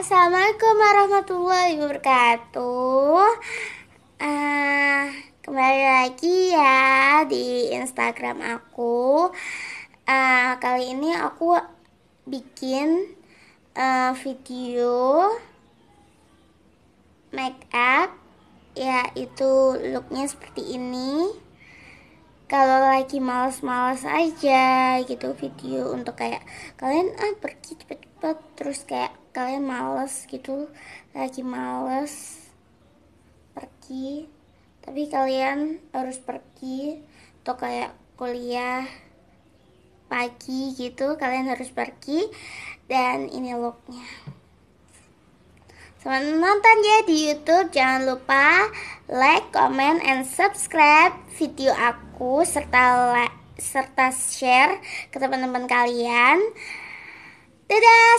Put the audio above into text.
Assalamualaikum warahmatullahi wabarakatuh. Uh, kembali lagi ya di Instagram aku. Uh, kali ini aku bikin uh, video make up, yaitu looknya seperti ini. Kalau lagi males-males aja gitu video untuk kayak kalian ah pergi cepet-cepet terus kayak kalian males gitu lagi males pergi tapi kalian harus pergi atau kayak kuliah pagi gitu kalian harus pergi dan ini looknya Selamat menonton ya di YouTube. Jangan lupa like, comment, and subscribe video aku serta like, serta share ke teman-teman kalian. Dadah.